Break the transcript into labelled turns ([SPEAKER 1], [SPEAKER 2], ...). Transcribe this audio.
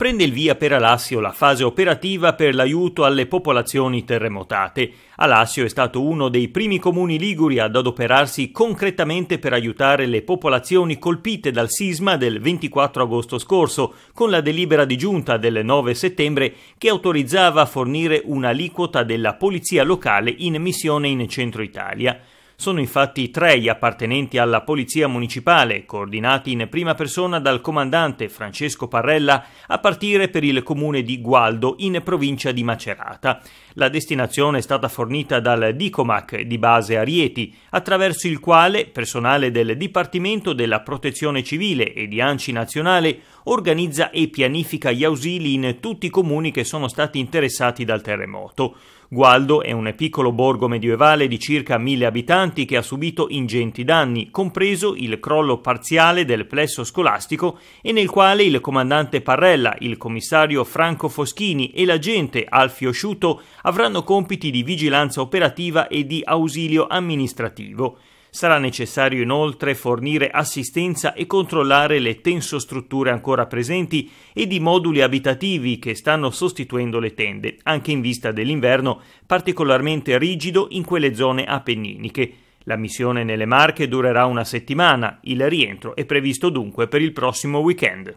[SPEAKER 1] prende il via per Alassio la fase operativa per l'aiuto alle popolazioni terremotate. Alassio è stato uno dei primi comuni liguri ad adoperarsi concretamente per aiutare le popolazioni colpite dal sisma del 24 agosto scorso, con la delibera di giunta del 9 settembre che autorizzava a fornire un'aliquota della polizia locale in missione in centro Italia. Sono infatti tre gli appartenenti alla Polizia Municipale, coordinati in prima persona dal comandante Francesco Parrella, a partire per il comune di Gualdo, in provincia di Macerata. La destinazione è stata fornita dal Dicomac di base a Rieti, attraverso il quale personale del Dipartimento della Protezione Civile e di Anci Nazionale organizza e pianifica gli ausili in tutti i comuni che sono stati interessati dal terremoto. Gualdo è un piccolo borgo medievale di circa 1000 abitanti importanti che ha subito ingenti danni, compreso il crollo parziale del plesso scolastico e nel quale il comandante Parrella, il commissario Franco Foschini e l'agente Alfio Sciuto avranno compiti di vigilanza operativa e di ausilio amministrativo. Sarà necessario inoltre fornire assistenza e controllare le tensostrutture ancora presenti ed i moduli abitativi che stanno sostituendo le tende, anche in vista dell'inverno particolarmente rigido in quelle zone appenniniche. La missione nelle Marche durerà una settimana, il rientro è previsto dunque per il prossimo weekend.